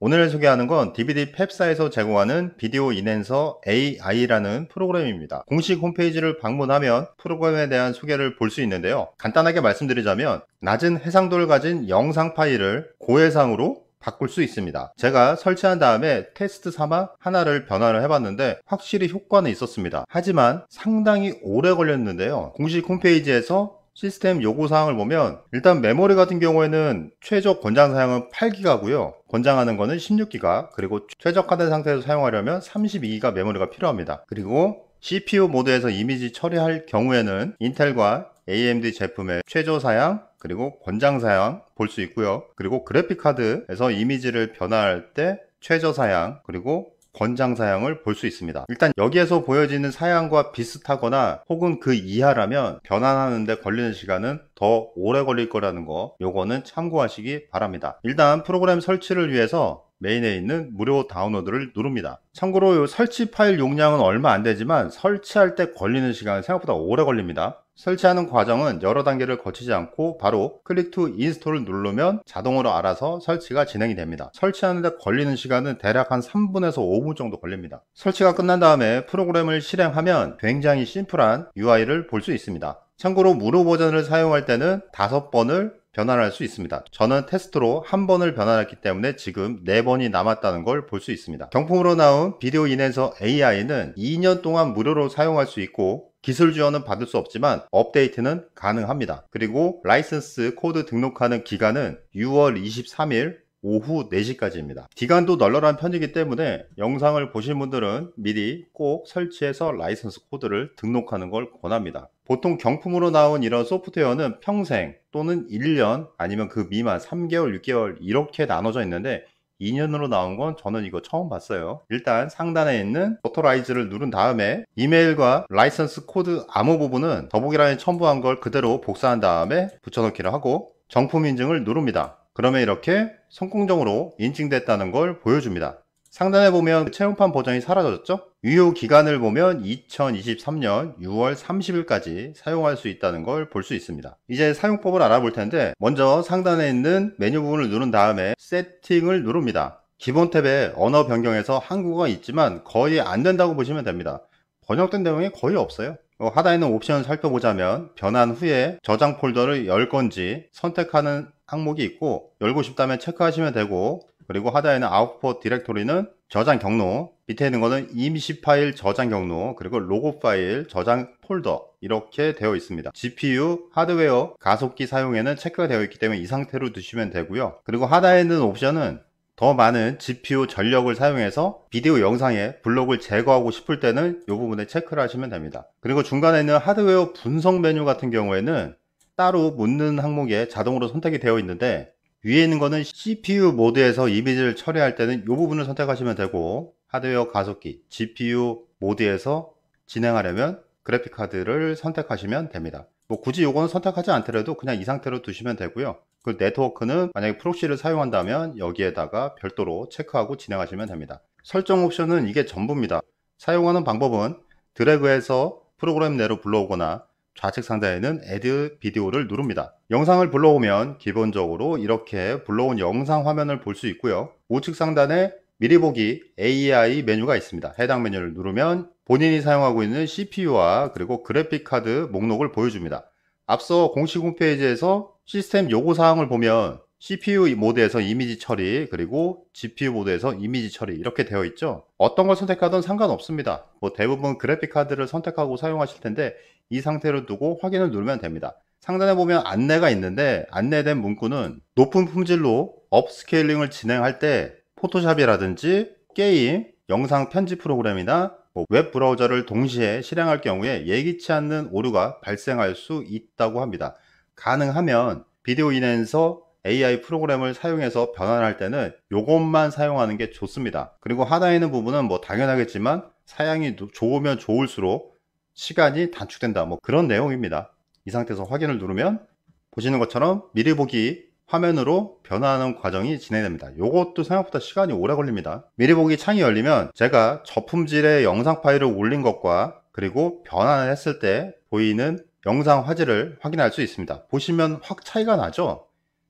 오늘 소개하는 건 DVD 펩사에서 제공하는 비디오 인앤서 AI라는 프로그램입니다. 공식 홈페이지를 방문하면 프로그램에 대한 소개를 볼 수 있는데요. 간단하게 말씀드리자면 낮은 해상도를 가진 영상 파일을 고해상으로 바꿀 수 있습니다. 제가 설치한 다음에 테스트 삼아 하나를 변화를 해봤는데 확실히 효과는 있었습니다. 하지만 상당히 오래 걸렸는데요. 공식 홈페이지에서 시스템 요구사항을 보면 일단 메모리 같은 경우에는 최적 권장 사양은 8기가고요. 권장하는 거는 16기가 그리고 최적화된 상태에서 사용하려면 32기가 메모리가 필요합니다. 그리고 CPU 모드에서 이미지 처리할 경우에는 인텔과 AMD 제품의 최저 사양 그리고 권장 사양 볼 수 있고요. 그리고 그래픽 카드에서 이미지를 변화할 때 최저 사양 그리고 권장 사양을 볼 수 있습니다. 일단 여기에서 보여지는 사양과 비슷하거나 혹은 그 이하라면 변환하는데 걸리는 시간은 더 오래 걸릴 거라는 거 요거는 참고하시기 바랍니다. 일단 프로그램 설치를 위해서 메인에 있는 무료 다운로드를 누릅니다. 참고로 설치 파일 용량은 얼마 안 되지만 설치할 때 걸리는 시간은 생각보다 오래 걸립니다. 설치하는 과정은 여러 단계를 거치지 않고 바로 클릭 투 인스톨을 누르면 자동으로 알아서 설치가 진행이 됩니다. 설치하는데 걸리는 시간은 대략 한 3분에서 5분 정도 걸립니다. 설치가 끝난 다음에 프로그램을 실행하면 굉장히 심플한 UI를 볼 수 있습니다. 참고로 무료 버전을 사용할 때는 5번을 변환할 수 있습니다. 저는 테스트로 한 번을 변환했기 때문에 지금 4번이 남았다는 걸 볼 수 있습니다. 경품으로 나온 비디오 인에서 AI는 2년 동안 무료로 사용할 수 있고 기술 지원은 받을 수 없지만 업데이트는 가능합니다. 그리고 라이선스 코드 등록하는 기간은 6월 23일 오후 4시까지입니다. 기간도 널널한 편이기 때문에 영상을 보신 분들은 미리 꼭 설치해서 라이선스 코드를 등록하는 걸 권합니다. 보통 경품으로 나온 이런 소프트웨어는 평생 또는 1년 아니면 그 미만 3개월, 6개월 이렇게 나눠져 있는데 2년으로 나온 건 저는 이거 처음 봤어요. 일단 상단에 있는 오토라이즈를 누른 다음에 이메일과 라이선스 코드 암호 부분은 더보기란에 첨부한 걸 그대로 복사한 다음에 붙여넣기를 하고 정품 인증을 누릅니다. 그러면 이렇게 성공적으로 인증됐다는 걸 보여줍니다. 상단에 보면 채용판 버전이 사라졌죠? 유효 기간을 보면 2023년 6월 30일까지 사용할 수 있다는 걸 볼 수 있습니다. 이제 사용법을 알아볼 텐데 먼저 상단에 있는 메뉴 부분을 누른 다음에 세팅을 누릅니다. 기본 탭에 언어 변경에서 한국어가 있지만 거의 안 된다고 보시면 됩니다. 번역된 내용이 거의 없어요. 어, 하단에 있는 옵션을 살펴보자면 변환 후에 저장 폴더를 열 건지 선택하는 항목이 있고 열고 싶다면 체크하시면 되고 그리고 하단에는 아웃포 디렉토리는 저장 경로, 밑에 있는 거는 임시 파일 저장 경로, 그리고 로고 파일 저장 폴더 이렇게 되어 있습니다. GPU, 하드웨어, 가속기 사용에는 체크가 되어 있기 때문에 이 상태로 두시면 되고요. 그리고 하단에 있는 옵션은 더 많은 GPU 전력을 사용해서 비디오 영상에 블록을 제거하고 싶을 때는 이 부분에 체크를 하시면 됩니다. 그리고 중간에 있는 하드웨어 분석 메뉴 같은 경우에는 따로 묻는 항목에 자동으로 선택이 되어 있는데 위에 있는 거는 CPU 모드에서 이미지를 처리할 때는 이 부분을 선택하시면 되고 하드웨어 가속기 GPU 모드에서 진행하려면 그래픽카드를 선택하시면 됩니다 뭐 굳이 이거는 선택하지 않더라도 그냥 이 상태로 두시면 되고요 그 네트워크는 만약에 프록시를 사용한다면 여기에다가 별도로 체크하고 진행하시면 됩니다 설정 옵션은 이게 전부입니다 사용하는 방법은 드래그해서 프로그램 내로 불러오거나 좌측 상자에는 Add 비디오를 누릅니다. 영상을 불러오면 기본적으로 이렇게 불러온 영상 화면을 볼 수 있고요. 우측 상단에 미리 보기 AI 메뉴가 있습니다. 해당 메뉴를 누르면 본인이 사용하고 있는 CPU와 그리고 그래픽카드 목록을 보여줍니다. 앞서 공식 홈페이지에서 시스템 요구사항을 보면 CPU 모드에서 이미지 처리 그리고 GPU 모드에서 이미지 처리 이렇게 되어 있죠 어떤 걸 선택하든 상관없습니다 뭐 대부분 그래픽카드를 선택하고 사용하실 텐데 이 상태로 두고 확인을 누르면 됩니다. 상단에 보면 안내가 있는데 안내된 문구는 높은 품질로 업스케일링을 진행할 때 포토샵이라든지 게임, 영상 편집 프로그램이나 뭐 웹 브라우저를 동시에 실행할 경우에 예기치 않는 오류가 발생할 수 있다고 합니다. 가능하면 비디오 인에서 AI 프로그램을 사용해서 변환할 때는 이것만 사용하는 게 좋습니다. 그리고 하단에 있는 부분은 뭐 당연하겠지만 사양이 좋으면 좋을수록 시간이 단축된다 뭐 그런 내용입니다 이 상태에서 확인을 누르면 보시는 것처럼 미리 보기 화면으로 변화하는 과정이 진행됩니다 이것도 생각보다 시간이 오래 걸립니다 미리 보기 창이 열리면 제가 저품질의 영상 파일을 올린 것과 그리고 변환을 했을 때 보이는 영상 화질을 확인할 수 있습니다 보시면 확 차이가 나죠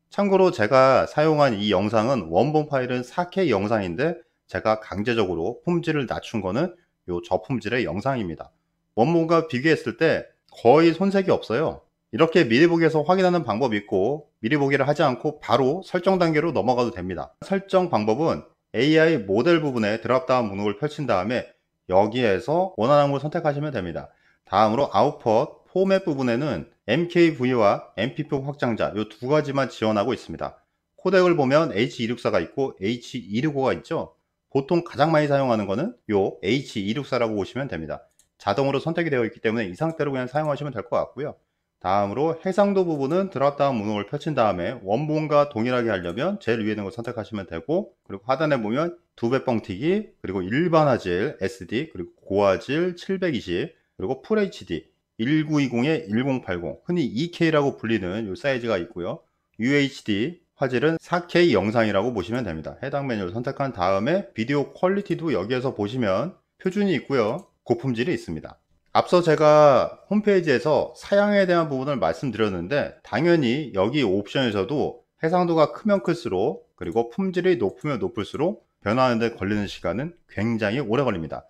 참고로 제가 사용한 이 영상은 원본 파일은 4K 영상인데 제가 강제적으로 품질을 낮춘 거는 이 저품질의 영상입니다 원본과 비교했을 때 거의 손색이 없어요. 이렇게 미리 보기에서 확인하는 방법이 있고 미리 보기를 하지 않고 바로 설정 단계로 넘어가도 됩니다. 설정 방법은 AI 모델 부분에 드랍다운 문호를 펼친 다음에 여기에서 원하는 항목을 선택하시면 됩니다. 다음으로 아웃풋 포맷 부분에는 MKV와 MP표 확장자 이 두 가지만 지원하고 있습니다. 코덱을 보면 H264가 있고 H265가 있죠. 보통 가장 많이 사용하는 거는 요 H264라고 보시면 됩니다. 자동으로 선택이 되어 있기 때문에 이 상태로 그냥 사용하시면 될 것 같고요. 다음으로 해상도 부분은 드랍다운 문호를 펼친 다음에 원본과 동일하게 하려면 제일 위에 있는 걸 선택하시면 되고 그리고 하단에 보면 두 배 뻥튀기 그리고 일반화질 SD 그리고 고화질 720 그리고 FHD 1920에 1080 흔히 2K라고 불리는 이 사이즈가 있고요. UHD 화질은 4K 영상이라고 보시면 됩니다. 해당 메뉴를 선택한 다음에 비디오 퀄리티도 여기에서 보시면 표준이 있고요. 고품질이 있습니다. 앞서 제가 홈페이지에서 사양에 대한 부분을 말씀드렸는데 당연히 여기 옵션에서도 해상도가 크면 클수록 그리고 품질이 높으면 높을수록 변화하는 데 걸리는 시간은 굉장히 오래 걸립니다.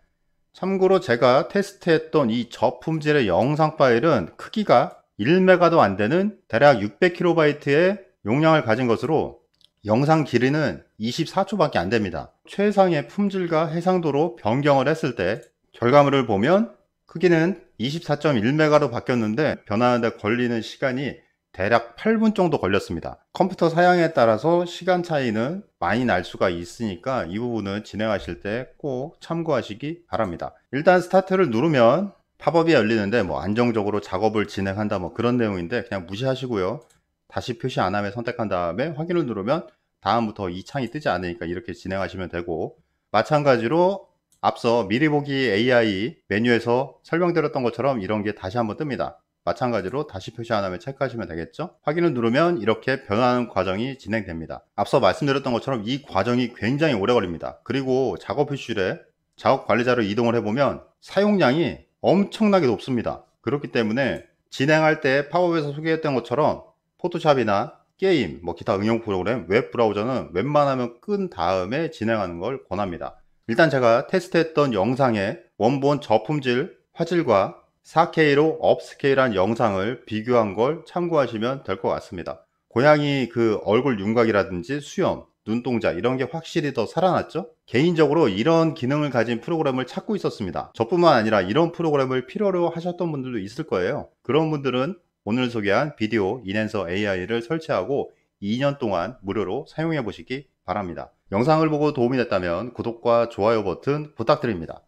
참고로 제가 테스트했던 이 저품질의 영상 파일은 크기가 1메가도 안 되는 대략 600KB의 용량을 가진 것으로 영상 길이는 24초밖에 안 됩니다. 최상의 품질과 해상도로 변경을 했을 때 결과물을 보면 크기는 24.1메가로 바뀌었는데 변화하는데 걸리는 시간이 대략 8분 정도 걸렸습니다. 컴퓨터 사양에 따라서 시간 차이는 많이 날 수가 있으니까 이 부분은 진행하실 때 꼭 참고하시기 바랍니다. 일단 스타트를 누르면 팝업이 열리는데 뭐 안정적으로 작업을 진행한다 뭐 그런 내용인데 그냥 무시하시고요. 다시 표시 안함에 선택한 다음에 확인을 누르면 다음부터 이 창이 뜨지 않으니까 이렇게 진행하시면 되고 마찬가지로 앞서 미리 보기 AI 메뉴에서 설명드렸던 것처럼 이런 게 다시 한번 뜹니다. 마찬가지로 다시 표시 안하면 체크하시면 되겠죠 확인을 누르면 이렇게 변화하는 과정이 진행됩니다 앞서 말씀드렸던 것처럼 이 과정이 굉장히 오래 걸립니다 그리고 작업 표시실에 작업 관리자로 이동을 해보면 사용량이 엄청나게 높습니다 그렇기 때문에 진행할 때 팝업에서 소개했던 것처럼 포토샵이나 게임, 뭐 기타 응용 프로그램, 웹 브라우저는 웬만하면 끈 다음에 진행하는 걸 권합니다 일단 제가 테스트했던 영상의 원본 저품질 화질과 4K로 업스케일한 영상을 비교한 걸 참고하시면 될 것 같습니다. 고양이 그 얼굴 윤곽이라든지 수염, 눈동자 이런 게 확실히 더 살아났죠? 개인적으로 이런 기능을 가진 프로그램을 찾고 있었습니다. 저뿐만 아니라 이런 프로그램을 필요로 하셨던 분들도 있을 거예요. 그런 분들은 오늘 소개한 비디오 인핸서 AI를 설치하고 2년 동안 무료로 사용해 보시기 바랍니다. 영상을 보고 도움이 됐다면 구독과 좋아요 버튼 부탁드립니다.